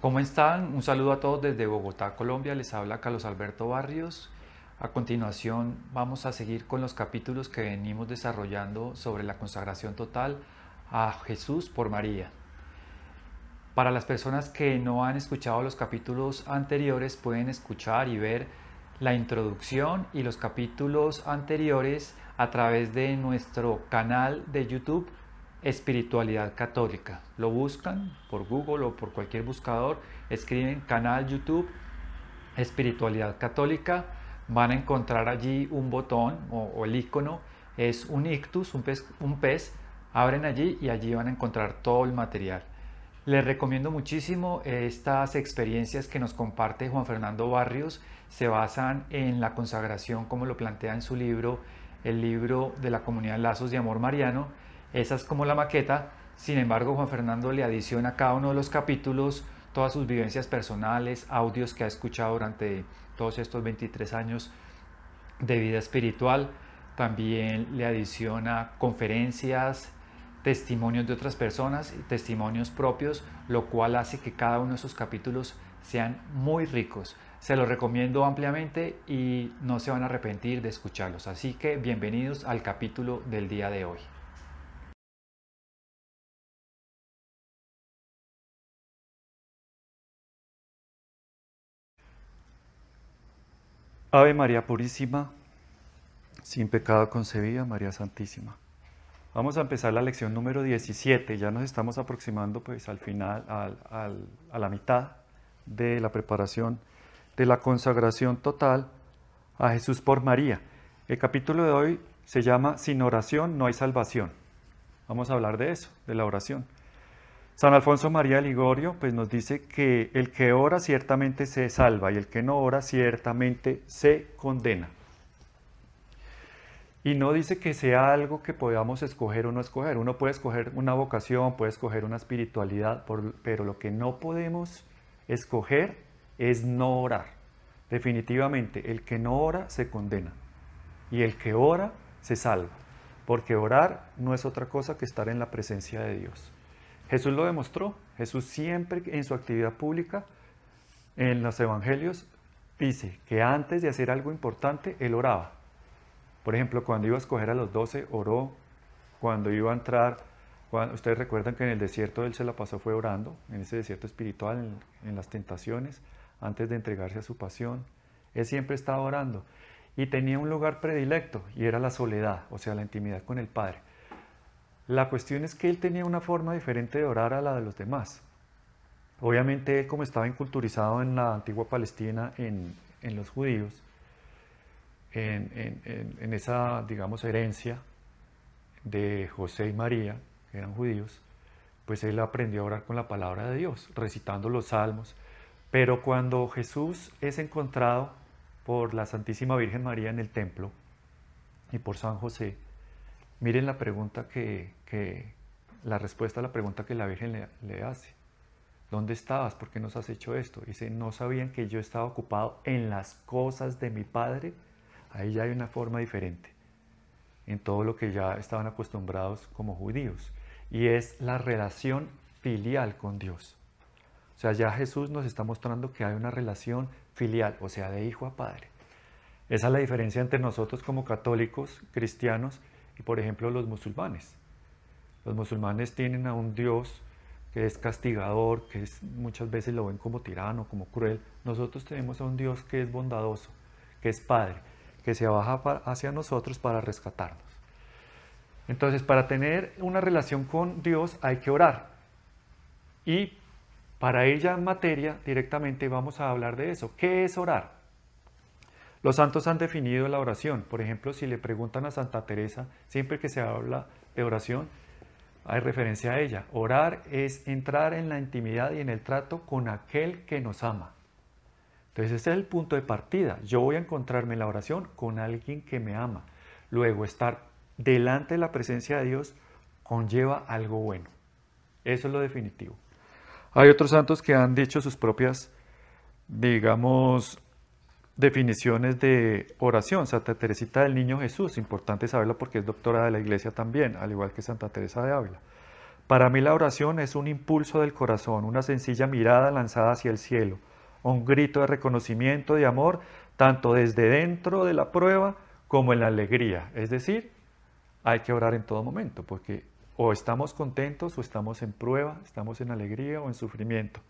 ¿Cómo están? Un saludo a todos desde Bogotá, Colombia. Les habla Carlos Alberto Barrios. A continuación vamos a seguir con los capítulos que venimos desarrollando sobre la consagración total a Jesús por María. Para las personas que no han escuchado los capítulos anteriores pueden escuchar y ver la introducción y los capítulos anteriores a través de nuestro canal de YouTube espiritualidad católica. Lo buscan por Google o por cualquier buscador, escriben canal YouTube espiritualidad católica, van a encontrar allí un botón o, el icono, es un ictus, un pez, un pez, abren allí y allí van a encontrar todo el material. Les recomiendo muchísimo estas experiencias que nos comparte Juan Fernando Barrios, se basan en la consagración como lo plantea en su libro, el libro de la comunidad Lazos de Amor Mariano, esa es como la maqueta. Sin embargo, Juan Fernando le adiciona a cada uno de los capítulos todas sus vivencias personales, audios que ha escuchado durante todos estos 23 años de vida espiritual. También le adiciona conferencias, testimonios de otras personas, testimonios propios, lo cual hace que cada uno de esos capítulos sean muy ricos. Se los recomiendo ampliamente y no se van a arrepentir de escucharlos. Así que bienvenidos al capítulo del día de hoy. Ave María Purísima, sin pecado concebida, María Santísima. Vamos a empezar la lección número 17, ya nos estamos aproximando pues al final, a la mitad de la preparación de la consagración total a Jesús por María. El capítulo de hoy se llama Sin oración no hay salvación. Vamos a hablar de eso, de la oración. San Alfonso María Ligorio pues, nos dice que el que ora ciertamente se salva y el que no ora ciertamente se condena. Y no dice que sea algo que podamos escoger o no escoger. Uno puede escoger una vocación, puede escoger una espiritualidad, pero lo que no podemos escoger es no orar. Definitivamente, el que no ora se condena y el que ora se salva, porque orar no es otra cosa que estar en la presencia de Dios. Jesús lo demostró. Jesús siempre en su actividad pública, en los evangelios, dice que antes de hacer algo importante, él oraba. Por ejemplo, cuando iba a escoger a los doce, oró. Cuando iba a entrar, ustedes recuerdan que en el desierto él se la pasó, fue orando, en ese desierto espiritual, en las tentaciones, antes de entregarse a su pasión. Él siempre estaba orando y tenía un lugar predilecto y era la soledad, o sea, la intimidad con el Padre. La cuestión es que él tenía una forma diferente de orar a la de los demás. Obviamente como estaba inculturizado en la antigua Palestina, en, los judíos, en, en, esa, digamos, herencia de José y María, que eran judíos, pues él aprendió a orar con la palabra de Dios, recitando los salmos. Pero cuando Jesús es encontrado por la Santísima Virgen María en el templo y por San José, miren la pregunta que, la respuesta a la pregunta que la Virgen le, le hace. ¿Dónde estabas? ¿Por qué nos has hecho esto? Dice, no sabían que yo estaba ocupado en las cosas de mi Padre. Ahí ya hay una forma diferente en todo lo que ya estaban acostumbrados como judíos. Y es la relación filial con Dios. O sea, ya Jesús nos está mostrando que hay una relación filial, o sea, de hijo a padre. Esa es la diferencia entre nosotros como católicos, cristianos y, por ejemplo, los musulmanes. Los musulmanes tienen a un Dios que es castigador, que es, muchas veces lo ven como tirano, como cruel. Nosotros tenemos a un Dios que es bondadoso, que es Padre, que se baja hacia nosotros para rescatarnos. Entonces, para tener una relación con Dios hay que orar. Y para ella en materia, directamente vamos a hablar de eso. ¿Qué es orar? Los santos han definido la oración. Por ejemplo, si le preguntan a Santa Teresa, siempre que se habla de oración, hay referencia a ella. Orar es entrar en la intimidad y en el trato con aquel que nos ama. Entonces ese es el punto de partida. Yo voy a encontrarme en la oración con alguien que me ama. Luego estar delante de la presencia de Dios conlleva algo bueno. Eso es lo definitivo. Hay otros santos que han dicho sus propias, digamos, definiciones de oración. Santa Teresita del Niño Jesús, importante saberlo porque es doctora de la Iglesia también, al igual que Santa Teresa de Ávila. Para mí la oración es un impulso del corazón, una sencilla mirada lanzada hacia el cielo, un grito de reconocimiento, de amor, tanto desde dentro de la prueba como en la alegría. Es decir, hay que orar en todo momento, porque o estamos contentos o estamos en prueba, estamos en alegría o en sufrimiento.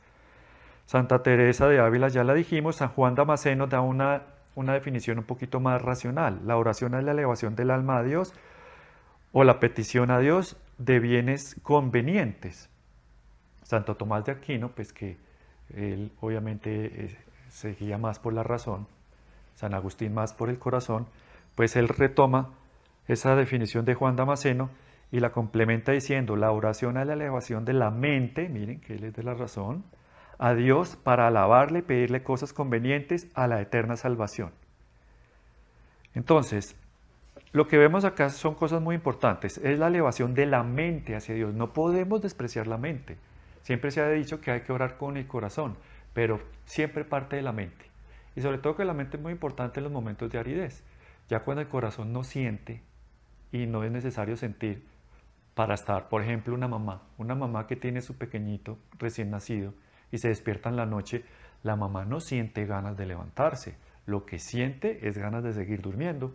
Santa Teresa de Ávila ya la dijimos, San Juan Damasceno da una, una definición un poquito más racional. La oración es la elevación del alma a Dios o la petición a Dios de bienes convenientes. Santo Tomás de Aquino, pues que él obviamente eh, seguía más por la razón, San Agustín más por el corazón, pues él retoma esa definición de Juan Damasceno y la complementa diciendo la oración a la elevación de la mente, miren que él es de la razón, a Dios para alabarle y pedirle cosas convenientes a la eterna salvación. Entonces, lo que vemos acá son cosas muy importantes. Es la elevación de la mente hacia Dios. No podemos despreciar la mente. Siempre se ha dicho que hay que orar con el corazón, pero siempre parte de la mente. Y sobre todo que la mente es muy importante en los momentos de aridez. Ya cuando el corazón no siente y no es necesario sentir para estar, por ejemplo, una mamá, una mamá que tiene su pequeñito recién nacido, y se despierta en la noche, la mamá no siente ganas de levantarse. Lo que siente es ganas de seguir durmiendo.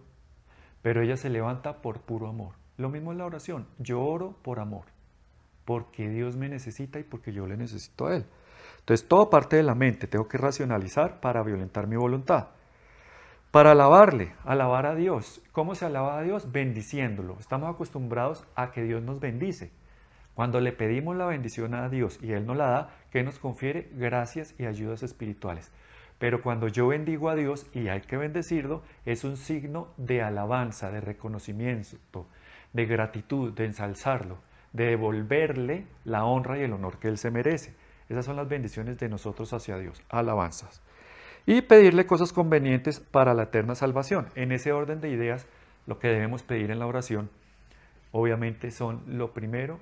Pero ella se levanta por puro amor. Lo mismo es la oración. Yo oro por amor. Porque Dios me necesita y porque yo le necesito a Él. Entonces todo parte de la mente. Tengo que racionalizar para violentar mi voluntad. Para alabarle, alabar a Dios. ¿Cómo se alaba a Dios? Bendiciéndolo. Estamos acostumbrados a que Dios nos bendice. Cuando le pedimos la bendición a Dios y Él nos la da, ¿qué nos confiere? Gracias y ayudas espirituales. Pero cuando yo bendigo a Dios y hay que bendecirlo, es un signo de alabanza, de reconocimiento, de gratitud, de ensalzarlo, de devolverle la honra y el honor que Él se merece. Esas son las bendiciones de nosotros hacia Dios, alabanzas. Y pedirle cosas convenientes para la eterna salvación. En ese orden de ideas, lo que debemos pedir en la oración, obviamente, son lo primero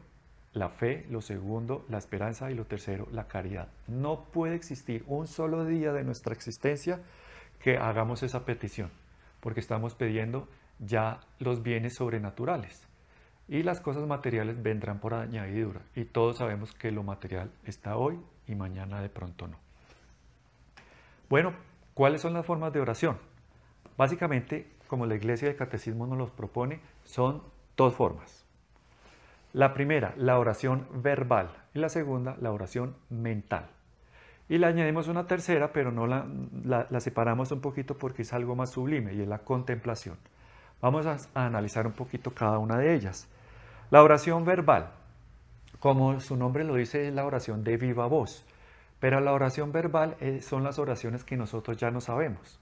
la fe, lo segundo, la esperanza y lo tercero, la caridad. No puede existir un solo día de nuestra existencia que hagamos esa petición, porque estamos pidiendo ya los bienes sobrenaturales y las cosas materiales vendrán por añadidura y todos sabemos que lo material está hoy y mañana de pronto no. Bueno, ¿cuáles son las formas de oración? Básicamente, como la Iglesia del Catecismo nos los propone, son dos formas. La primera, la oración verbal. Y la segunda, la oración mental. Y le añadimos una tercera, pero no la, separamos un poquito porque es algo más sublime y es la contemplación. Vamos a, analizar un poquito cada una de ellas. La oración verbal, como su nombre lo dice, es la oración de viva voz. Pero la oración verbal eh, son las oraciones que nosotros ya no sabemos.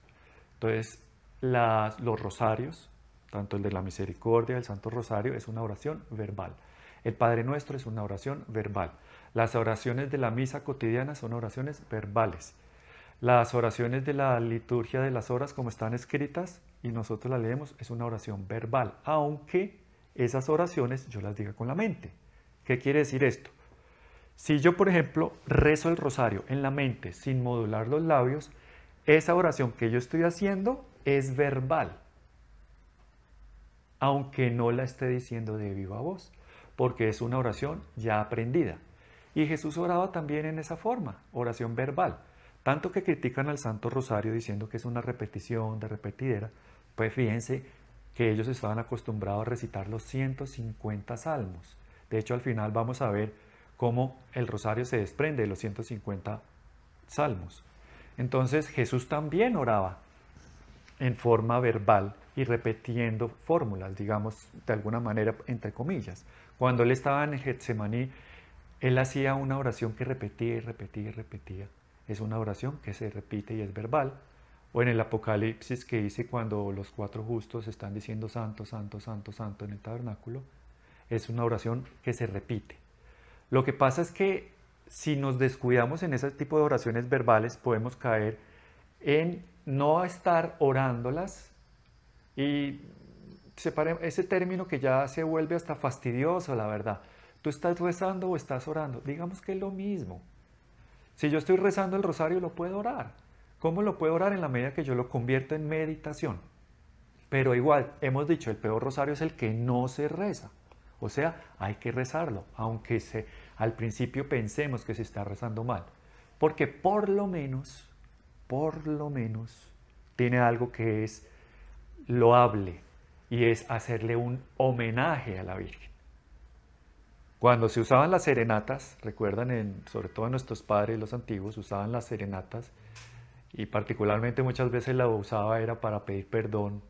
Entonces, los rosarios, tanto el de la misericordia, el Santo Rosario, es una oración verbal. El Padre Nuestro es una oración verbal. Las oraciones de la misa cotidiana son oraciones verbales. Las oraciones de la liturgia de las horas como están escritas y nosotros las leemos es una oración verbal, aunque esas oraciones yo las diga con la mente. ¿Qué quiere decir esto? Si yo, por ejemplo, rezo el rosario en la mente sin modular los labios, esa oración que yo estoy haciendo es verbal, aunque no la esté diciendo de viva voz porque es una oración ya aprendida. Y Jesús oraba también en esa forma, oración verbal. Tanto que critican al Santo Rosario diciendo que es una repetición de repetidera, pues fíjense que ellos estaban acostumbrados a recitar los 150 salmos. De hecho, al final vamos a ver cómo el rosario se desprende de los 150 salmos. Entonces Jesús también oraba en forma verbal y repitiendo fórmulas, digamos, de alguna manera, entre comillas. Cuando él estaba en Getsemaní, él hacía una oración que repetía y repetía y repetía. Es una oración que se repite y es verbal. O en el Apocalipsis que dice cuando los cuatro justos están diciendo santo, santo, santo, santo en el tabernáculo, es una oración que se repite. Lo que pasa es que si nos descuidamos en ese tipo de oraciones verbales podemos caer en no estar orándolas y separe, ese término que ya se vuelve hasta fastidioso, la verdad. ¿Tú estás rezando o estás orando? Digamos que es lo mismo. Si yo estoy rezando el rosario, lo puedo orar. ¿Cómo lo puedo orar? En la medida que yo lo convierto en meditación. Pero igual, hemos dicho, el peor rosario es el que no se reza. O sea, hay que rezarlo, aunque se, al principio pensemos que se está rezando mal. Porque por lo menos por lo menos tiene algo que es loable y es hacerle un homenaje a la Virgen. Cuando se usaban las serenatas, recuerdan, sobre todo nuestros padres, los antiguos, usaban las serenatas y particularmente muchas veces la usaba era para pedir perdón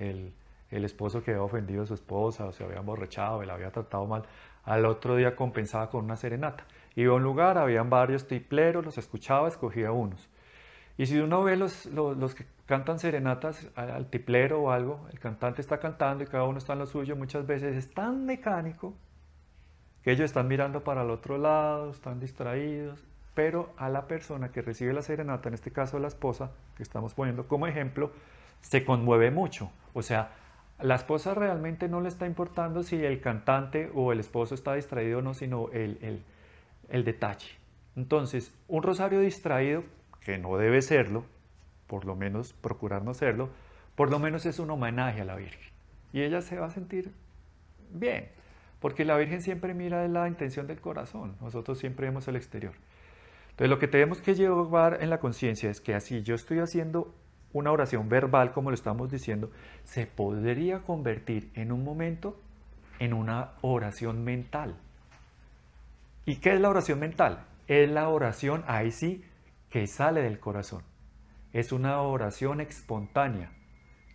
el, esposo que había ofendido a su esposa o se había emborrachado, o la había tratado mal, al otro día compensaba con una serenata. Iba a un lugar, habían varios tipleros, los escuchaba, escogía unos. Y si uno ve los, los, que cantan serenatas al tiplero o algo, el cantante está cantando y cada uno está en lo suyo, muchas veces es tan mecánico que ellos están mirando para el otro lado, están distraídos, pero a la persona que recibe la serenata, en este caso la esposa, que estamos poniendo como ejemplo, se conmueve mucho. O sea, la esposa realmente no le está importando si el cantante o el esposo está distraído o no, sino el, el, el detalle. Entonces, un rosario distraído que no debe serlo, por lo menos procurar no serlo, por lo menos es un homenaje a la Virgen. Y ella se va a sentir bien, porque la Virgen siempre mira la intención del corazón, nosotros siempre vemos el exterior. Entonces lo que tenemos que llevar en la conciencia es que así yo estoy haciendo una oración verbal, como lo estamos diciendo, se podría convertir en un momento en una oración mental. ¿Y qué es la oración mental? Es la oración ahí sí que sale del corazón. Es una oración espontánea,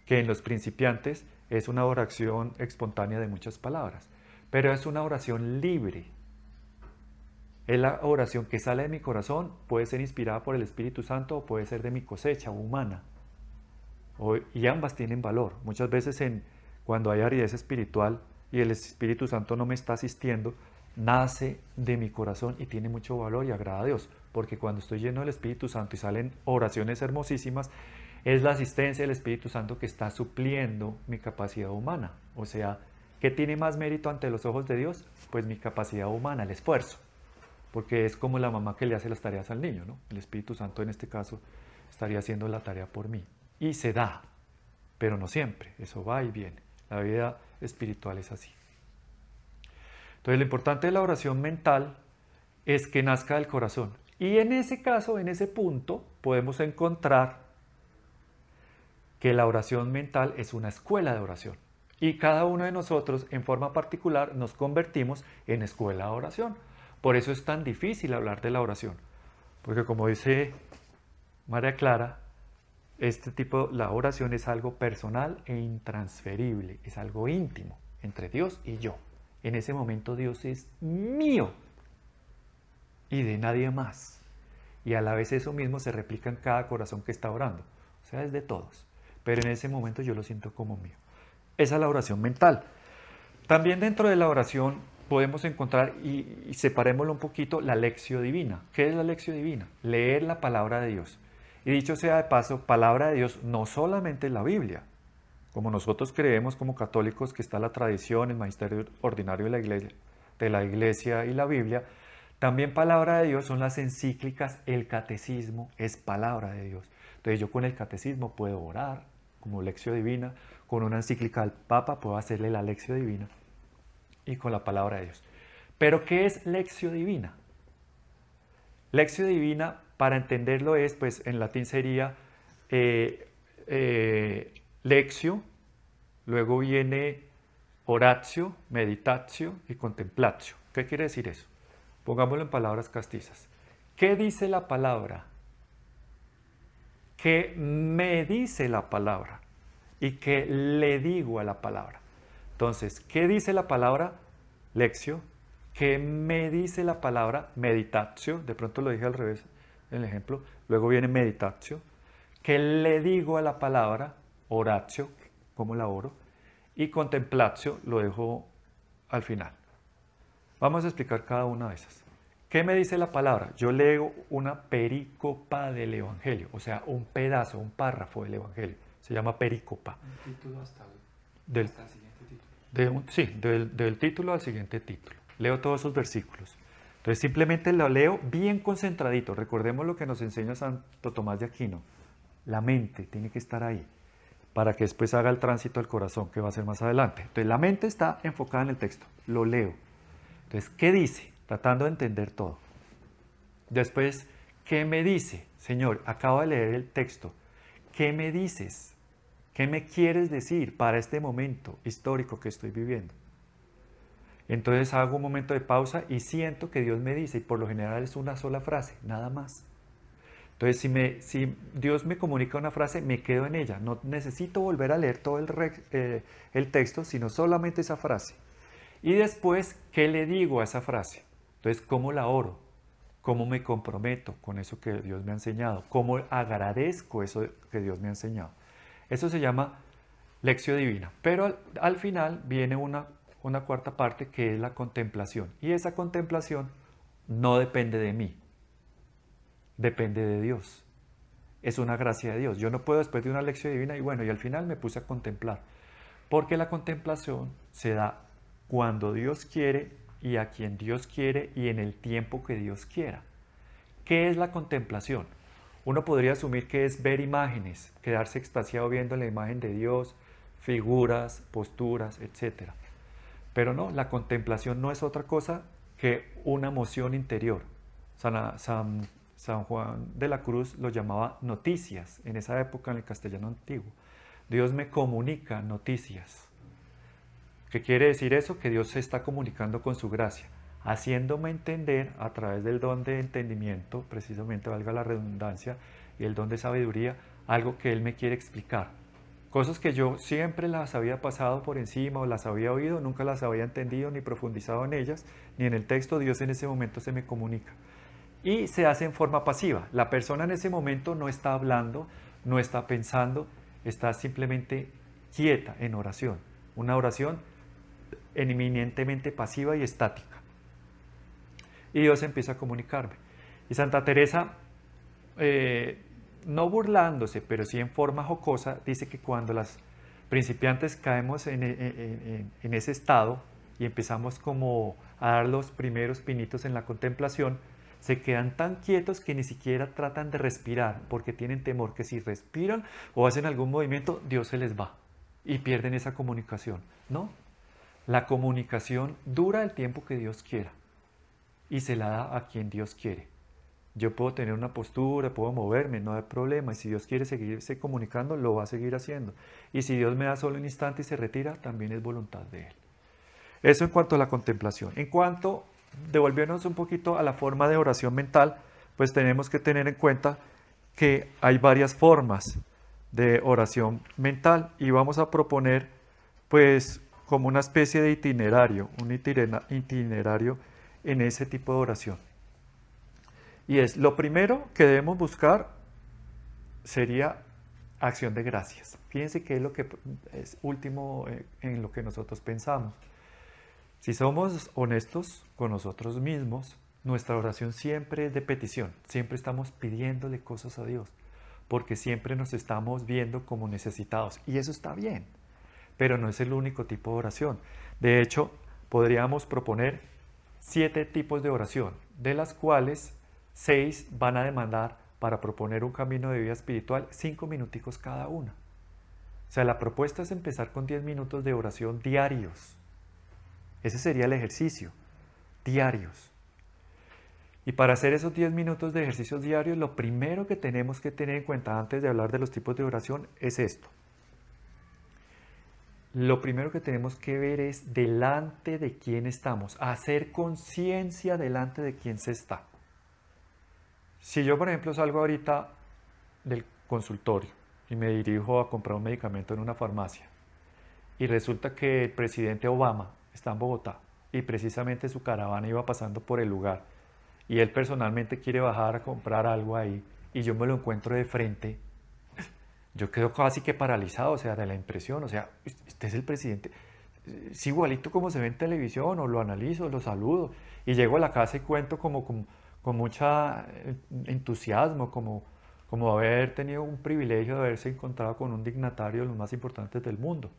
que en los principiantes es una oración espontánea de muchas palabras, pero es una oración libre. Es la oración que sale de mi corazón, puede ser inspirada por el Espíritu Santo o puede ser de mi cosecha humana. y ambas tienen valor. Muchas veces en, cuando hay aridez espiritual y el Espíritu Santo no me está asistiendo, nace de mi corazón y tiene mucho valor y agrada a Dios porque cuando estoy lleno del Espíritu Santo y salen oraciones hermosísimas, es la asistencia del Espíritu Santo que está supliendo mi capacidad humana. O sea, ¿qué tiene más mérito ante los ojos de Dios? Pues mi capacidad humana, el esfuerzo. Porque es como la mamá que le hace las tareas al niño, ¿no? El Espíritu Santo en este caso estaría haciendo la tarea por mí. Y se da, pero no siempre. Eso va y viene. La vida espiritual es así. Entonces lo importante de la oración mental es que nazca del corazón, y en ese caso, en ese punto, podemos encontrar que la oración mental es una escuela de oración. Y cada uno de nosotros, en forma particular, nos convertimos en escuela de oración. Por eso es tan difícil hablar de la oración. Porque como dice María Clara, este tipo, la oración es algo personal e intransferible, es algo íntimo entre Dios y yo. En ese momento Dios es mío y de nadie más. Y a la vez eso mismo se replica en cada corazón que está orando. O sea, es de todos. Pero en ese momento yo lo siento como mío. Esa es la oración mental. También dentro de la oración podemos encontrar, y, separémoslo un poquito, la lección divina. ¿Qué es la lección divina? Leer la palabra de Dios. Y dicho sea de paso, palabra de Dios no solamente la Biblia, como nosotros creemos como católicos que está la tradición, el magisterio ordinario de la iglesia, de la iglesia y la Biblia, también palabra de Dios son las encíclicas, el catecismo es palabra de Dios. Entonces yo con el catecismo puedo orar como lección divina, con una encíclica al Papa puedo hacerle la lección divina y con la palabra de Dios. Pero ¿qué es lección divina? Lección divina, para entenderlo es, pues en latín sería eh, eh luego viene oratio, meditatio y contemplatio. ¿Qué quiere decir eso? Pongámoslo en palabras castizas. ¿Qué dice la palabra? ¿Qué me dice la palabra y que le digo a la palabra. Entonces, ¿qué dice la palabra? Lexio. ¿Qué me dice la palabra? Meditatio. De pronto lo dije al revés en el ejemplo. Luego viene meditatio. ¿Qué le digo a la palabra? Oratio. como la oro? Y contemplatio lo dejo al final. Vamos a explicar cada una de esas. ¿Qué me dice la palabra? Yo leo una pericopa del Evangelio, o sea, un pedazo, un párrafo del Evangelio. Se llama pericopa. ¿Del título hasta el, siguiente título. sí, del, del título al siguiente título. Leo todos esos versículos. Entonces simplemente lo leo bien concentradito. Recordemos lo que nos enseña Santo Tomás de Aquino. La mente tiene que estar ahí para que después haga el tránsito al corazón que va a ser más adelante. Entonces la mente está enfocada en el texto. Lo leo entonces, ¿qué dice? Tratando de entender todo. Después, ¿qué me dice? Señor, acabo de leer el texto. ¿Qué me dices? ¿Qué me quieres decir para este momento histórico que estoy viviendo? Entonces hago un momento de pausa y siento que Dios me dice, y por lo general es una sola frase, nada más. Entonces, si, Dios me comunica una frase, me quedo en ella. No necesito volver a leer todo el eh, texto, sino solamente esa frase. Y después, ¿qué le digo a esa frase? Entonces, ¿cómo la oro? ¿Cómo me comprometo con eso que Dios me ha enseñado? ¿Cómo agradezco eso que Dios me ha enseñado? Eso se llama lección divina. Pero al, final viene una, una cuarta parte que es la contemplación. Y esa contemplación no depende de mí, depende de Dios. Es una gracia de Dios. Yo no puedo después de una lección divina y bueno, y al final me puse a contemplar. Porque la contemplación se da cuando Dios quiere y a quien Dios quiere y en el tiempo que Dios quiera. ¿Qué es la contemplación? Uno podría asumir que es ver imágenes, quedarse extasiado viendo la imagen de Dios, figuras, posturas, etc. Pero no, la contemplación no es otra cosa que una emoción interior. San, Juan de la Cruz lo llamaba noticias en esa época en el castellano antiguo. Dios me comunica noticias. ¿Qué quiere decir eso? Que Dios se está comunicando con su gracia, haciéndome entender a través del don de entendimiento, precisamente valga la redundancia, y el don de sabiduría, algo que Él me quiere explicar. Cosas que yo siempre las había pasado por encima o las había oído, nunca las había entendido ni profundizado en ellas, ni en el texto, Dios en ese momento se me comunica. Y se hace en forma pasiva. La persona en ese momento no está hablando, no está pensando, está simplemente quieta en oración. Una oración eminentemente pasiva y estática. Y Dios empieza a comunicarme. Y Santa Teresa, eh, no burlándose, pero sí en forma jocosa, dice que cuando las principiantes caemos en, en ese estado y empezamos como a dar los primeros pinitos en la contemplación, se quedan tan quietos que ni siquiera tratan de respirar porque tienen temor que si respiran o hacen algún movimiento, Dios se les va y pierden esa comunicación, ¿no? La comunicación dura el tiempo que Dios quiera y se la da a quien Dios quiere. Yo puedo tener una postura, puedo moverme, no hay problema. Y si Dios quiere seguirse comunicando, lo va a seguir haciendo. Y si Dios me da solo un instante y se retira, también es voluntad de Él. Eso en cuanto a la contemplación. En cuanto, devolviéndonos un poquito a la forma de oración mental, pues tenemos que tener en cuenta que hay varias formas de oración mental y vamos a proponer pues como una especie de itinerario, un itinerario en ese tipo de oración. Y es, lo primero que debemos buscar sería acción de gracias. Fíjense que es lo que es último eh, en lo que nosotros pensamos. Si somos honestos con nosotros mismos, nuestra oración siempre es de petición, siempre estamos pidiéndole cosas a Dios, porque siempre nos estamos viendo como necesitados. Y eso está bien, pero no es el único tipo de oración. De hecho, podríamos proponer siete tipos de oración, de las cuales seis van a demandar para proponer un camino de vida espiritual cinco minuticos cada una. O sea, la propuesta es empezar con diez minutos de oración diarios. Ese sería el ejercicio, diarios. Y para hacer esos 10 minutos de ejercicios diarios, lo primero que tenemos que tener en cuenta antes de hablar de los tipos de oración es esto lo primero que tenemos que ver es delante de quién estamos, hacer conciencia delante de quién se está. Si yo, por ejemplo, salgo ahorita del consultorio y me dirijo a comprar un medicamento en una farmacia y resulta que el presidente Obama está en Bogotá y precisamente su caravana iba pasando por el lugar y él personalmente quiere bajar a comprar algo ahí y yo me lo encuentro de frente, yo quedo casi que paralizado, o sea, de la impresión, o sea, usted es el presidente, es igualito como se ve en televisión, o lo analizo, lo saludo, y llego a la casa y cuento como con, con mucho eh, entusiasmo, como, como haber tenido un privilegio de haberse encontrado con un dignatario de los más importantes del mundo.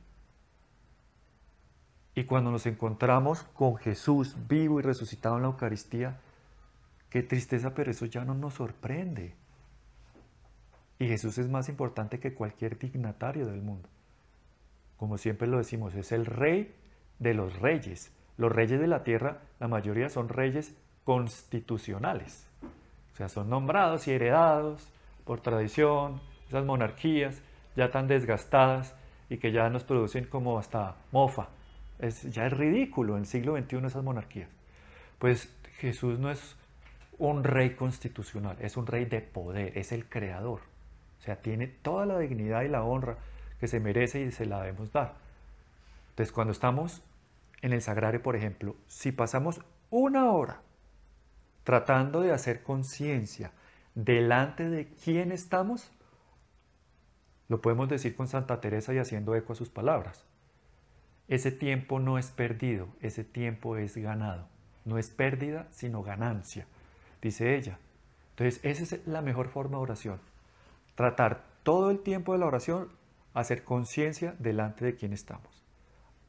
Y cuando nos encontramos con Jesús vivo y resucitado en la Eucaristía, qué tristeza, pero eso ya no nos sorprende. Y Jesús es más importante que cualquier dignatario del mundo. Como siempre lo decimos, es el rey de los reyes. Los reyes de la tierra, la mayoría son reyes constitucionales. O sea, son nombrados y heredados por tradición, esas monarquías ya tan desgastadas y que ya nos producen como hasta mofa. Es, ya es ridículo en el siglo XXI esas monarquías. Pues Jesús no es un rey constitucional, es un rey de poder, es el creador. O sea, tiene toda la dignidad y la honra que se merece y se la debemos dar. Entonces, cuando estamos en el sagrario, por ejemplo, si pasamos una hora tratando de hacer conciencia delante de quién estamos, lo podemos decir con Santa Teresa y haciendo eco a sus palabras. Ese tiempo no es perdido, ese tiempo es ganado. No es pérdida, sino ganancia, dice ella. Entonces, esa es la mejor forma de oración tratar todo el tiempo de la oración, hacer conciencia delante de quién estamos.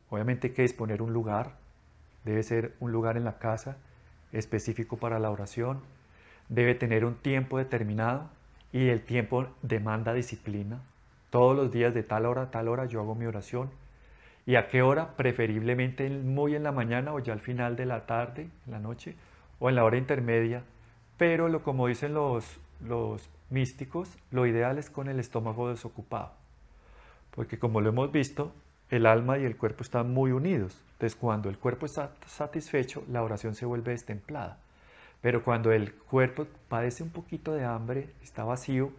Obviamente hay que disponer un lugar, debe ser un lugar en la casa específico para la oración, debe tener un tiempo determinado y el tiempo demanda disciplina. Todos los días de tal hora a tal hora yo hago mi oración. ¿Y a qué hora? Preferiblemente muy en la mañana o ya al final de la tarde, en la noche, o en la hora intermedia. Pero lo, como dicen los, los místicos, lo ideal es con el estómago desocupado, porque como lo hemos visto, el alma y el cuerpo están muy unidos. Entonces, cuando el cuerpo está satisfecho, la oración se vuelve destemplada. Pero cuando el cuerpo padece un poquito de hambre, está vacío,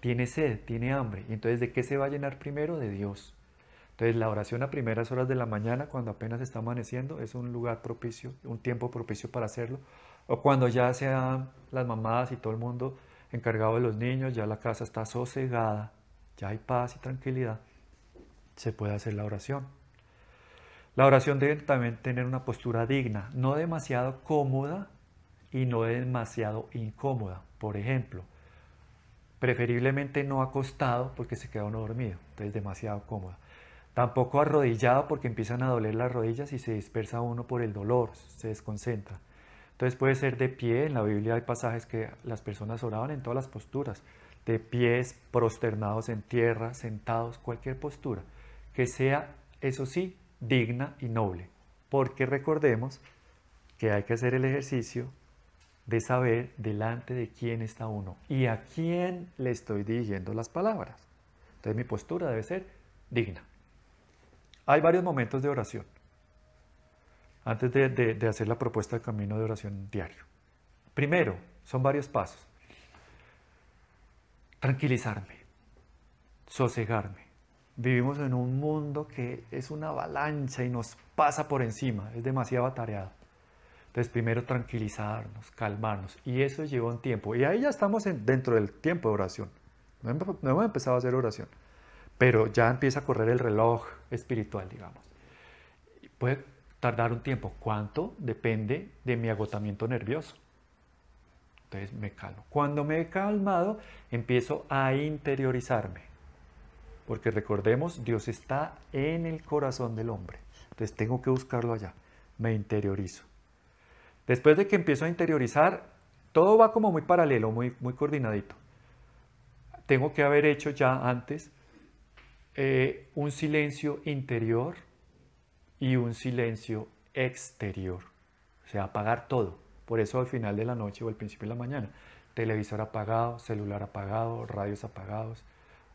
tiene sed, tiene hambre. entonces, ¿de qué se va a llenar primero? De Dios. Entonces, la oración a primeras horas de la mañana, cuando apenas está amaneciendo, es un lugar propicio, un tiempo propicio para hacerlo. O cuando ya sean las mamadas y todo el mundo encargado de los niños, ya la casa está sosegada, ya hay paz y tranquilidad, se puede hacer la oración. La oración debe también tener una postura digna, no demasiado cómoda y no demasiado incómoda. Por ejemplo, preferiblemente no acostado porque se queda uno dormido, entonces demasiado cómoda. Tampoco arrodillado porque empiezan a doler las rodillas y se dispersa uno por el dolor, se desconcentra. Entonces puede ser de pie, en la Biblia hay pasajes que las personas oraban en todas las posturas, de pies, prosternados en tierra, sentados, cualquier postura, que sea, eso sí, digna y noble. Porque recordemos que hay que hacer el ejercicio de saber delante de quién está uno y a quién le estoy dirigiendo las palabras. Entonces mi postura debe ser digna. Hay varios momentos de oración antes de, hacer la propuesta de camino de oración diario. Primero, son varios pasos. Tranquilizarme, sosegarme. Vivimos en un mundo que es una avalancha y nos pasa por encima, es demasiado atareado. Entonces, primero tranquilizarnos, calmarnos, y eso lleva un tiempo. Y ahí ya estamos dentro del tiempo de oración. No hemos, empezado a hacer oración, pero ya empieza a correr el reloj espiritual, digamos. puede tardar un tiempo. ¿Cuánto? Depende de mi agotamiento nervioso. Entonces me calmo. Cuando me he calmado, empiezo a interiorizarme. Porque recordemos, Dios está en el corazón del hombre. Entonces tengo que buscarlo allá. Me interiorizo. Después de que empiezo a interiorizar, todo va como muy paralelo, muy, muy coordinadito. Tengo que haber hecho ya antes eh, un silencio interior y un silencio exterior. O sea, apagar todo. Por eso al final de la noche o al principio de la mañana, televisor apagado, celular apagado, radios apagados,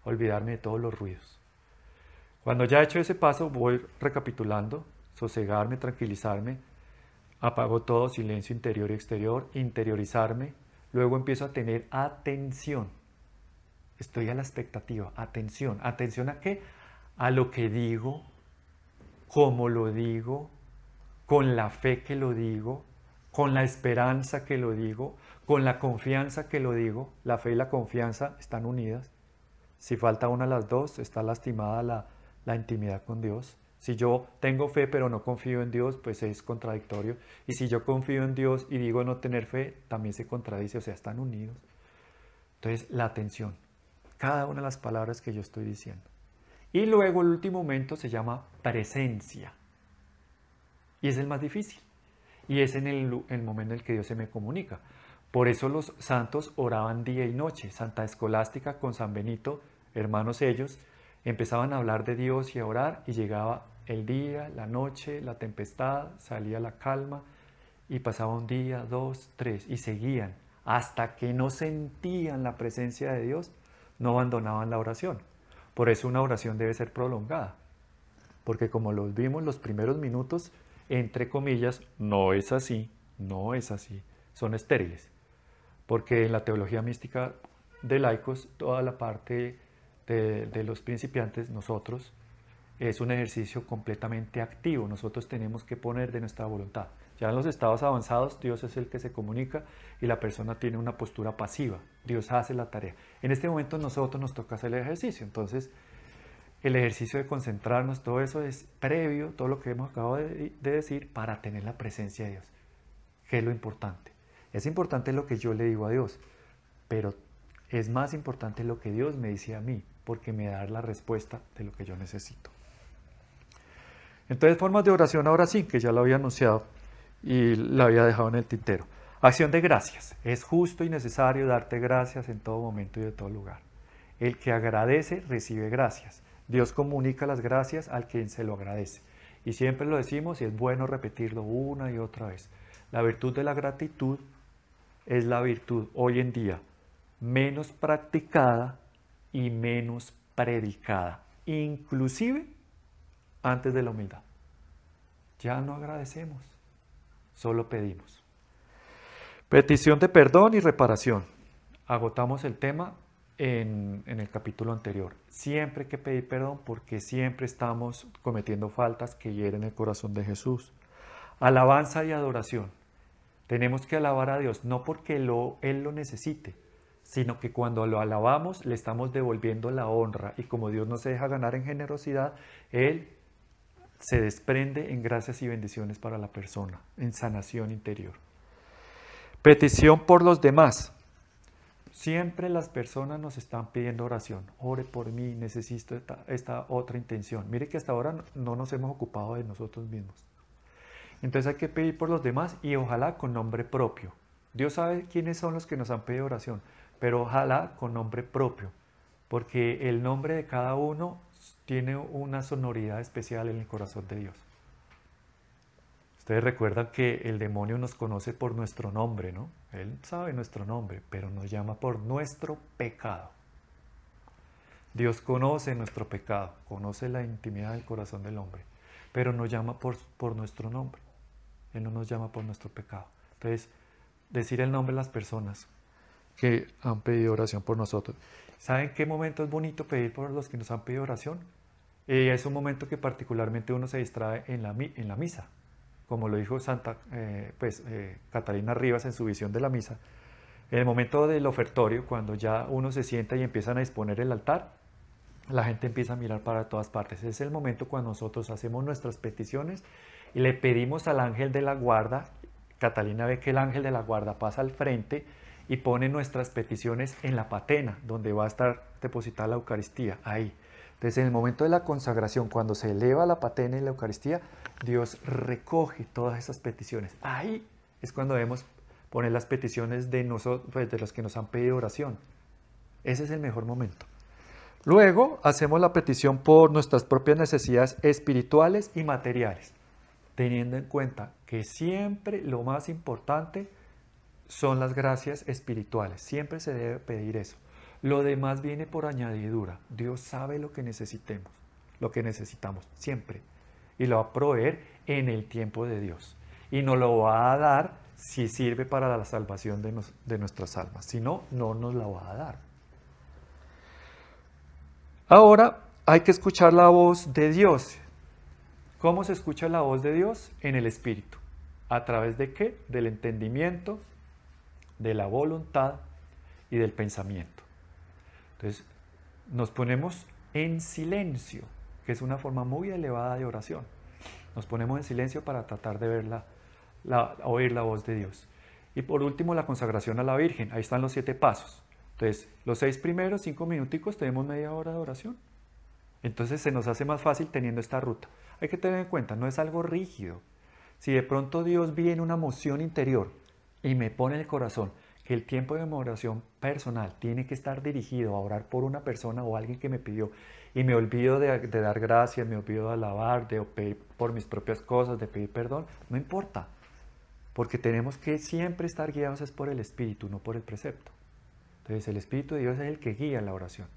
olvidarme de todos los ruidos. Cuando ya he hecho ese paso, voy recapitulando, sosegarme, tranquilizarme, apago todo, silencio interior y exterior, interiorizarme, luego empiezo a tener atención. Estoy a la expectativa, atención. ¿Atención a qué? A lo que digo, ¿Cómo lo digo? ¿Con la fe que lo digo? ¿Con la esperanza que lo digo? ¿Con la confianza que lo digo? La fe y la confianza están unidas. Si falta una de las dos, está lastimada la, la intimidad con Dios. Si yo tengo fe pero no confío en Dios, pues es contradictorio. Y si yo confío en Dios y digo no tener fe, también se contradice, o sea, están unidos. Entonces, la atención. Cada una de las palabras que yo estoy diciendo. Y luego el último momento se llama presencia. Y es el más difícil. Y es en el, momento en el que Dios se me comunica. Por eso los santos oraban día y noche. Santa Escolástica con San Benito, hermanos ellos, empezaban a hablar de Dios y a orar y llegaba el día, la noche, la tempestad, salía la calma y pasaba un día, dos, tres y seguían hasta que no sentían la presencia de Dios, no abandonaban la oración. Por eso una oración debe ser prolongada, porque como lo vimos los primeros minutos, entre comillas, no es así, no es así, son estériles, porque en la teología mística de laicos, toda la parte de, de los principiantes, nosotros, es un ejercicio completamente activo, nosotros tenemos que poner de nuestra voluntad. Ya en los estados avanzados, Dios es el que se comunica y la persona tiene una postura pasiva. Dios hace la tarea. En este momento nosotros nos toca hacer el ejercicio. Entonces, el ejercicio de concentrarnos, todo eso es previo, todo lo que hemos acabado de, decir, para tener la presencia de Dios, Qué es lo importante. Es importante lo que yo le digo a Dios, pero es más importante lo que Dios me dice a mí, porque me da la respuesta de lo que yo necesito. Entonces, formas de oración ahora sí, que ya lo había anunciado y la había dejado en el tintero. Acción de gracias. Es justo y necesario darte gracias en todo momento y de todo lugar. El que agradece recibe gracias. Dios comunica las gracias al quien se lo agradece. Y siempre lo decimos y es bueno repetirlo una y otra vez. La virtud de la gratitud es la virtud hoy en día menos practicada y menos predicada, inclusive antes de la humildad. Ya no agradecemos solo pedimos. Petición de perdón y reparación. Agotamos el tema en, el capítulo anterior. Siempre hay que pedir perdón porque siempre estamos cometiendo faltas que hieren el corazón de Jesús. Alabanza y adoración. Tenemos que alabar a Dios no porque lo, Él lo necesite, sino que cuando lo alabamos le estamos devolviendo la honra y como Dios no se deja ganar en generosidad, Él se desprende en gracias y bendiciones para la persona, en sanación interior. Petición por los demás. Siempre las personas nos están pidiendo oración. Ore por mí, necesito esta, otra intención. Mire que hasta ahora no nos hemos ocupado de nosotros mismos. Entonces hay que pedir por los demás y ojalá con nombre propio. Dios sabe quiénes son los que nos han pedido oración, pero ojalá con nombre propio, porque el nombre de cada uno tiene una sonoridad especial en el corazón de Dios. Ustedes recuerdan que el demonio nos conoce por nuestro nombre, ¿no? Él sabe nuestro nombre, pero nos llama por nuestro pecado. Dios conoce nuestro pecado, conoce la intimidad del corazón del hombre, pero nos llama por, por nuestro nombre. Él no nos llama por nuestro pecado. Entonces, decir el nombre de las personas que han pedido oración por nosotros. ¿Saben qué momento es bonito pedir por los que nos han pedido oración? Eh, es un momento que particularmente uno se distrae en la, misa. Como lo dijo Santa eh, pues, eh, Catalina Rivas en su visión de la misa, en el momento del ofertorio, cuando ya uno se sienta y empiezan a disponer el altar, la gente empieza a mirar para todas partes. Es el momento cuando nosotros hacemos nuestras peticiones y le pedimos al ángel de la guarda. Catalina ve que el ángel de la guarda pasa al frente y pone nuestras peticiones en la patena, donde va a estar depositada la Eucaristía, ahí. Entonces, en el momento de la consagración, cuando se eleva la patena y la Eucaristía, Dios recoge todas esas peticiones. Ahí es cuando debemos poner las peticiones de, nosotros, pues, de los que nos han pedido oración. Ese es el mejor momento. Luego hacemos la petición por nuestras propias necesidades espirituales y materiales, teniendo en cuenta que siempre lo más importante son las gracias espirituales. Siempre se debe pedir eso. Lo demás viene por añadidura. Dios sabe lo que necesitemos, lo que necesitamos, siempre. Y lo va a proveer en el tiempo de Dios. Y nos lo va a dar si sirve para la salvación de, nuestras almas. Si no, no nos la va a dar. Ahora hay que escuchar la voz de Dios. ¿Cómo se escucha la voz de Dios? En el Espíritu. ¿A través de qué? Del entendimiento, de la voluntad y del pensamiento. Entonces, nos ponemos en silencio, que es una forma muy elevada de oración. Nos ponemos en silencio para tratar de oír la voz de Dios. Y por último, la consagración a la Virgen. Ahí están los siete pasos. Entonces, los seis primeros, cinco minuticos, tenemos media hora de oración. Entonces se nos hace más fácil teniendo esta ruta. Hay que tener en cuenta, no es algo rígido. Si de pronto Dios viene una moción interior, y me pone el corazón que el tiempo de mi oración personal tiene que estar dirigido a orar por una persona o alguien que me pidió y me olvido de, dar gracias, me olvido de alabar, de pedir por mis propias cosas, de pedir perdón, no importa, porque tenemos que siempre estar guiados por el Espíritu, no por el precepto. Entonces el Espíritu de Dios es el que guía la oración.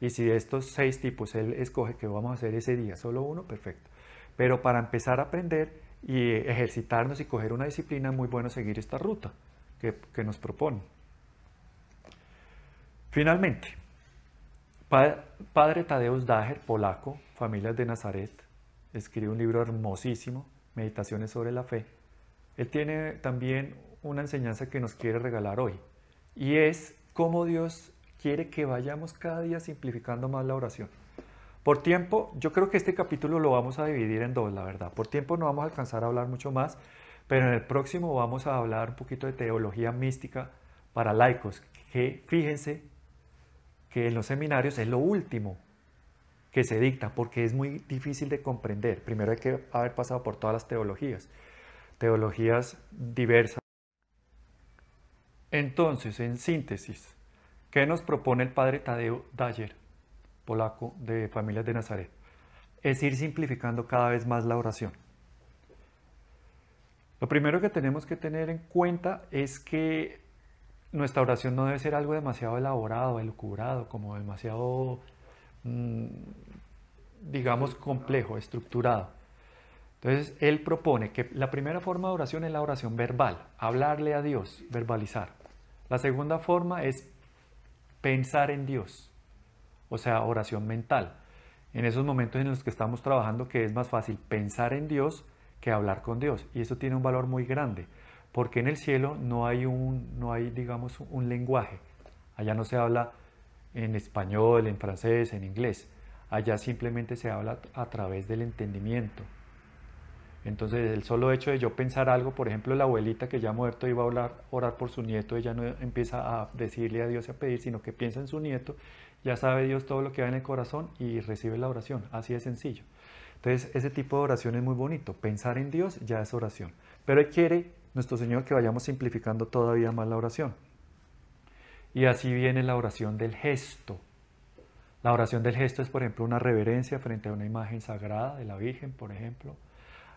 Y si de estos seis tipos Él escoge que vamos a hacer ese día, solo uno, perfecto. Pero para empezar a aprender y ejercitarnos y coger una disciplina muy bueno seguir esta ruta que, nos propone. Finalmente, Padre Tadeusz Dager, polaco, Familias de Nazaret, escribe un libro hermosísimo, Meditaciones sobre la Fe. Él tiene también una enseñanza que nos quiere regalar hoy y es cómo Dios quiere que vayamos cada día simplificando más la oración. Por tiempo, yo creo que este capítulo lo vamos a dividir en dos, la verdad. Por tiempo no vamos a alcanzar a hablar mucho más, pero en el próximo vamos a hablar un poquito de teología mística para laicos, que fíjense que en los seminarios es lo último que se dicta, porque es muy difícil de comprender. Primero hay que haber pasado por todas las teologías, teologías diversas. Entonces, en síntesis, ¿qué nos propone el padre Tadeo Dayer? polaco de familias de Nazaret, es ir simplificando cada vez más la oración. Lo primero que tenemos que tener en cuenta es que nuestra oración no debe ser algo demasiado elaborado, elucubrado, como demasiado, mm, digamos, complejo, estructurado. Entonces, él propone que la primera forma de oración es la oración verbal, hablarle a Dios, verbalizar. La segunda forma es pensar en Dios, o sea, oración mental. En esos momentos en los que estamos trabajando que es más fácil pensar en Dios que hablar con Dios. Y eso tiene un valor muy grande, porque en el cielo no hay, un, no hay digamos, un lenguaje. Allá no se habla en español, en francés, en inglés. Allá simplemente se habla a través del entendimiento. Entonces, el solo hecho de yo pensar algo, por ejemplo, la abuelita que ya ha muerto iba a orar, orar por su nieto, ella no empieza a decirle a Dios y a pedir, sino que piensa en su nieto ya sabe Dios todo lo que hay en el corazón y recibe la oración. Así de sencillo. Entonces, ese tipo de oración es muy bonito. Pensar en Dios ya es oración. Pero Él quiere, nuestro Señor, que vayamos simplificando todavía más la oración. Y así viene la oración del gesto. La oración del gesto es, por ejemplo, una reverencia frente a una imagen sagrada de la Virgen, por ejemplo.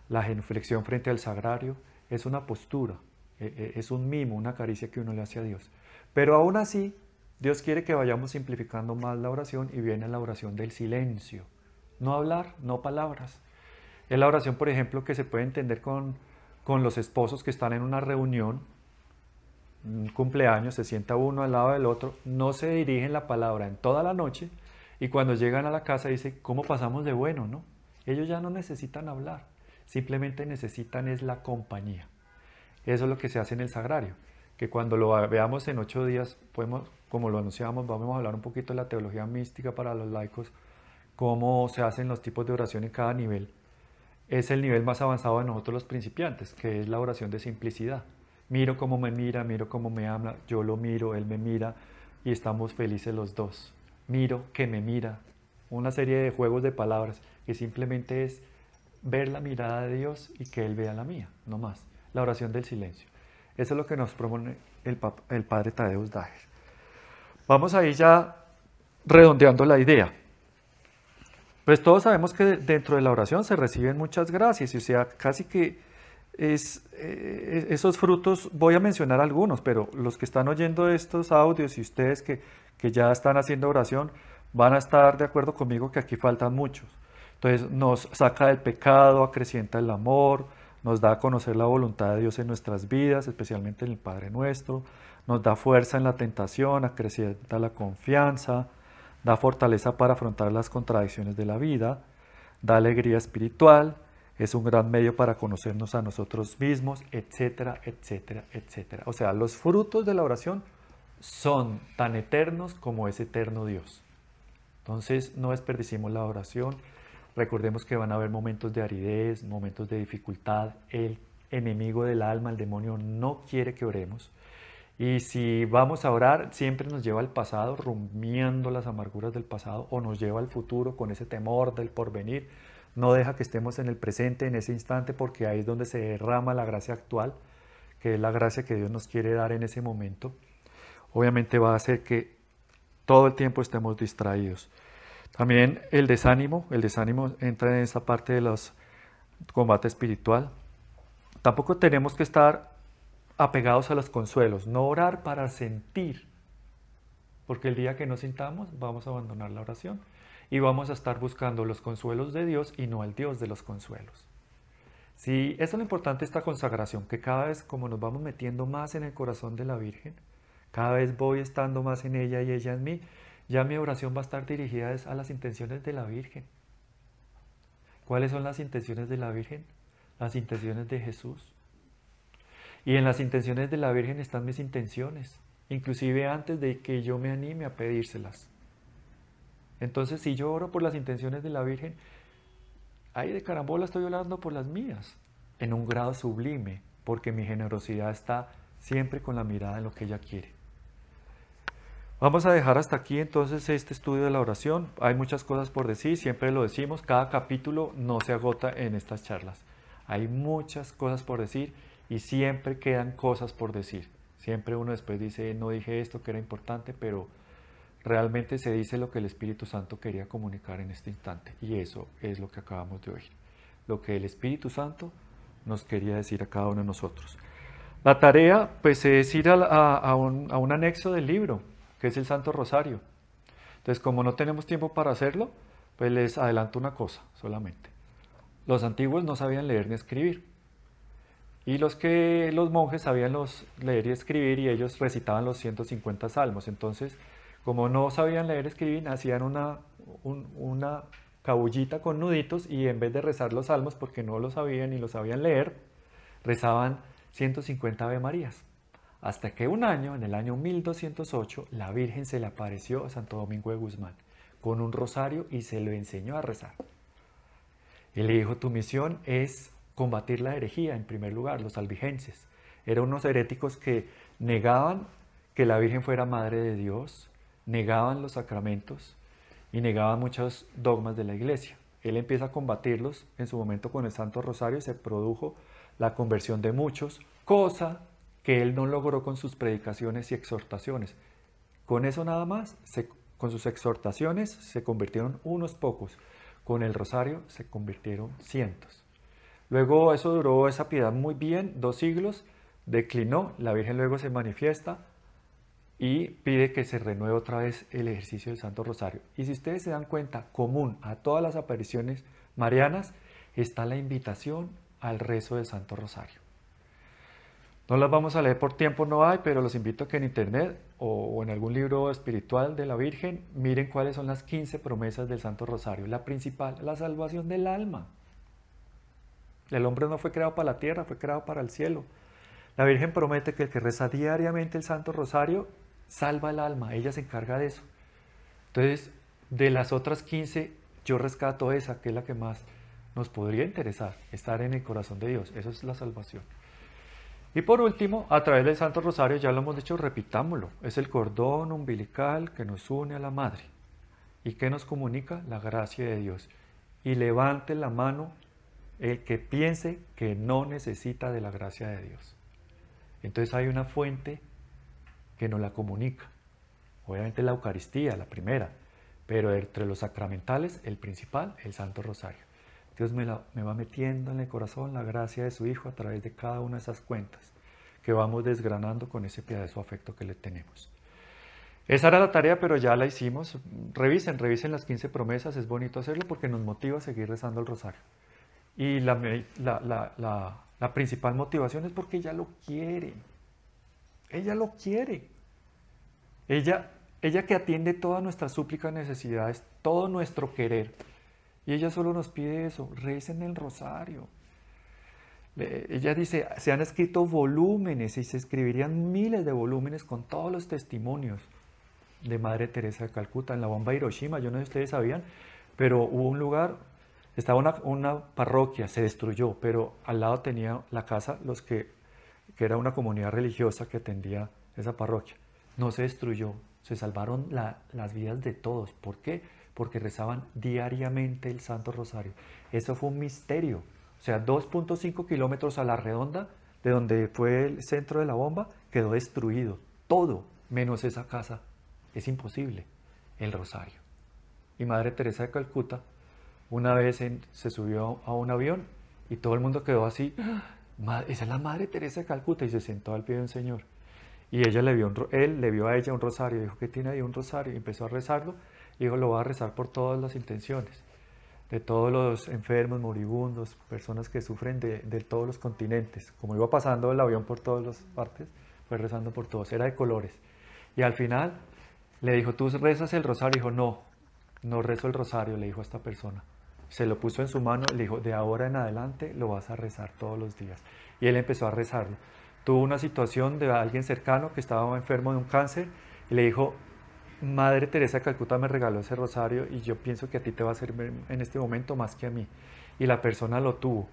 La genuflexión frente al sagrario es una postura, eh, eh, es un mimo, una caricia que uno le hace a Dios. Pero aún así, Dios quiere que vayamos simplificando más la oración y viene la oración del silencio. No hablar, no palabras. Es la oración, por ejemplo, que se puede entender con, los esposos que están en una reunión, un cumpleaños, se sienta uno al lado del otro, no se dirigen la palabra en toda la noche y cuando llegan a la casa dice ¿cómo pasamos de bueno? no? Ellos ya no necesitan hablar, simplemente necesitan es la compañía. Eso es lo que se hace en el sagrario, que cuando lo veamos en ocho días podemos como lo anunciamos, vamos a hablar un poquito de la teología mística para los laicos, cómo se hacen los tipos de oración en cada nivel. Es el nivel más avanzado de nosotros los principiantes, que es la oración de simplicidad. Miro cómo me mira, miro cómo me habla, yo lo miro, él me mira y estamos felices los dos. Miro que me mira. Una serie de juegos de palabras que simplemente es ver la mirada de Dios y que Él vea la mía, no más. La oración del silencio. Eso es lo que nos propone el, Padre Tadeusz Dager. Vamos ir ya redondeando la idea. Pues todos sabemos que dentro de la oración se reciben muchas gracias, y o sea, casi que es, eh, e-, esos frutos, voy a mencionar algunos, pero los que están oyendo estos audios y ustedes que, que ya están haciendo oración, van a estar de acuerdo conmigo que aquí faltan muchos. Entonces nos saca del pecado, acrecienta el amor, nos da a conocer la voluntad de Dios en nuestras vidas, especialmente en el Padre nuestro, nos da fuerza en la tentación, acrecienta la confianza, da fortaleza para afrontar las contradicciones de la vida, da alegría espiritual, es un gran medio para conocernos a nosotros mismos, etcétera, etcétera, etcétera. O sea, los frutos de la oración son tan eternos como es eterno Dios. Entonces, no desperdicimos la oración. Recordemos que van a haber momentos de aridez, momentos de dificultad. El enemigo del alma, el demonio, no quiere que oremos. Y si vamos a orar, siempre nos lleva al pasado, rumiando las amarguras del pasado, o nos lleva al futuro con ese temor del porvenir. No deja que estemos en el presente, en ese instante, porque ahí es donde se derrama la gracia actual, que es la gracia que Dios nos quiere dar en ese momento. Obviamente va a hacer que todo el tiempo estemos distraídos. También el desánimo, el desánimo entra en esa parte de los combate espiritual. Tampoco tenemos que estar apegados a los consuelos, no orar para sentir, porque el día que no sintamos vamos a abandonar la oración y vamos a estar buscando los consuelos de Dios y no al Dios de los consuelos. Sí, eso es lo importante esta consagración, que cada vez como nos vamos metiendo más en el corazón de la Virgen, cada vez voy estando más en ella y ella en mí, ya mi oración va a estar dirigida a las intenciones de la Virgen. ¿Cuáles son las intenciones de la Virgen? Las intenciones de Jesús. Y en las intenciones de la Virgen están mis intenciones, inclusive antes de que yo me anime a pedírselas. Entonces, si yo oro por las intenciones de la Virgen, ahí de carambola estoy orando por las mías, en un grado sublime, porque mi generosidad está siempre con la mirada en lo que ella quiere. Vamos a dejar hasta aquí entonces este estudio de la oración. Hay muchas cosas por decir, siempre lo decimos, cada capítulo no se agota en estas charlas. Hay muchas cosas por decir y siempre quedan cosas por decir. Siempre uno después dice, no dije esto que era importante, pero realmente se dice lo que el Espíritu Santo quería comunicar en este instante. Y eso es lo que acabamos de oír. Lo que el Espíritu Santo nos quería decir a cada uno de nosotros. La tarea, pues, es ir a, un, a un anexo del libro, que es el Santo Rosario. Entonces, como no tenemos tiempo para hacerlo, pues les adelanto una cosa solamente. Los antiguos no sabían leer ni escribir. Y los que los monjes sabían leer y escribir y ellos recitaban los 150 salmos. Entonces, como no sabían leer y escribir, hacían una, una cabullita con nuditos y en vez de rezar los salmos, porque no lo sabían ni lo sabían leer, rezaban 150 Ave Marías. Hasta que un año, en el año 1208, la Virgen se le apareció a Santo Domingo de Guzmán con un rosario y se lo enseñó a rezar. Y le dijo, tu misión es combatir la herejía en primer lugar, los albigenses. Eran unos heréticos que negaban que la Virgen fuera madre de Dios, negaban los sacramentos y negaban muchos dogmas de la iglesia. Él empieza a combatirlos en su momento con el Santo Rosario, se produjo la conversión de muchos, cosa que él no logró con sus predicaciones y exhortaciones. Con eso nada más, con sus exhortaciones se convirtieron unos pocos, con el rosario se convirtieron cientos. Luego eso duró esa piedad muy bien, dos siglos, declinó, la Virgen luego se manifiesta y pide que se renueve otra vez el ejercicio del Santo Rosario. Y si ustedes se dan cuenta, común a todas las apariciones marianas está la invitación al rezo del Santo Rosario. No las vamos a leer por tiempo, no hay, pero los invito a que en internet o, en algún libro espiritual de la Virgen miren cuáles son las 15 promesas del Santo Rosario. La principal, la salvación del alma. El hombre no fue creado para la tierra, fue creado para el cielo. La Virgen promete que el que reza diariamente el Santo Rosario salva el alma, ella se encarga de eso. Entonces, de las otras 15, yo rescato esa, que es la que más nos podría interesar, estar en el corazón de Dios. Eso es la salvación. Y por último, a través del Santo Rosario, ya lo hemos dicho, repitámoslo, es el cordón umbilical que nos une a la Madre y que nos comunica la gracia de Dios. Y levante la mano el que piense que no necesita de la gracia de Dios. Entonces hay una fuente que nos la comunica. Obviamente la Eucaristía, la primera, pero entre los sacramentales, el principal, el Santo Rosario. Dios me, va metiendo en el corazón la gracia de su Hijo a través de cada una de esas cuentas que vamos desgranando con ese piadoso afecto que le tenemos. Esa era la tarea, pero ya la hicimos. Revisen, revisen las 15 promesas, es bonito hacerlo porque nos motiva a seguir rezando el rosario. Y la, la, la, principal motivación es porque ella lo quiere. Ella lo quiere. Ella, ella que atiende todas nuestras súplicas, necesidades, todo nuestro querer. Y ella solo nos pide eso, en el rosario. Ella dice, se han escrito volúmenes y se escribirían miles de volúmenes con todos los testimonios de Madre Teresa de Calcuta en la bomba de Hiroshima. Yo no sé si ustedes sabían, pero hubo un lugar estaba una, parroquia, se destruyó, pero al lado tenía la casa, los que, que era una comunidad religiosa que atendía esa parroquia. No se destruyó, se salvaron las vidas de todos. ¿Por qué? Porque rezaban diariamente el Santo Rosario. Eso fue un misterio. O sea, 2.5 kilómetros a la redonda de donde fue el centro de la bomba, quedó destruido. Todo, menos esa casa. Es imposible. El Rosario. Y Madre Teresa de Calcuta una vez se subió a un avión y todo el mundo quedó así, esa es la Madre Teresa de Calcuta y se sentó al pie de un señor. Y ella le vio un, él le vio a ella un rosario, dijo que tiene ahí un rosario y empezó a rezarlo y dijo lo va a rezar por todas las intenciones de todos los enfermos, moribundos, personas que sufren de, de todos los continentes. Como iba pasando el avión por todas las partes, fue rezando por todos, era de colores. Y al final le dijo, tú rezas el rosario, dijo, no, no rezo el rosario, le dijo a esta persona se lo puso en su mano, le dijo, de ahora en adelante lo vas a rezar todos los días. Y él empezó a rezarlo. Tuvo una situación de alguien cercano que estaba enfermo de un cáncer y le dijo, Madre Teresa de Calcuta me regaló ese rosario y yo pienso que a ti te va a servir en este momento más que a mí. Y la persona lo tuvo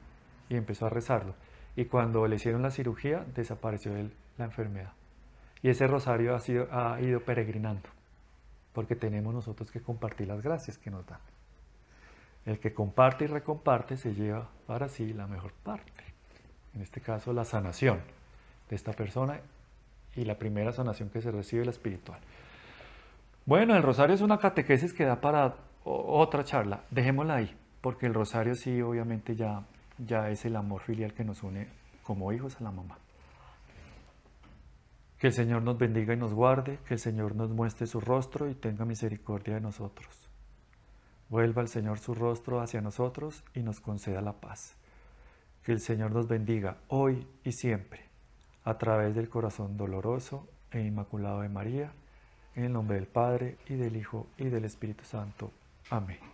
y empezó a rezarlo. Y cuando le hicieron la cirugía, desapareció la enfermedad. Y ese rosario ha, sido, ha ido peregrinando, porque tenemos nosotros que compartir las gracias que nos dan. El que comparte y recomparte se lleva para sí la mejor parte. En este caso, la sanación de esta persona y la primera sanación que se recibe, la espiritual. Bueno, el rosario es una catequesis que da para otra charla. Dejémosla ahí, porque el rosario sí, obviamente, ya, ya es el amor filial que nos une como hijos a la mamá. Que el Señor nos bendiga y nos guarde, que el Señor nos muestre su rostro y tenga misericordia de nosotros. Vuelva el Señor su rostro hacia nosotros y nos conceda la paz. Que el Señor nos bendiga hoy y siempre, a través del corazón doloroso e inmaculado de María, en el nombre del Padre, y del Hijo, y del Espíritu Santo. Amén.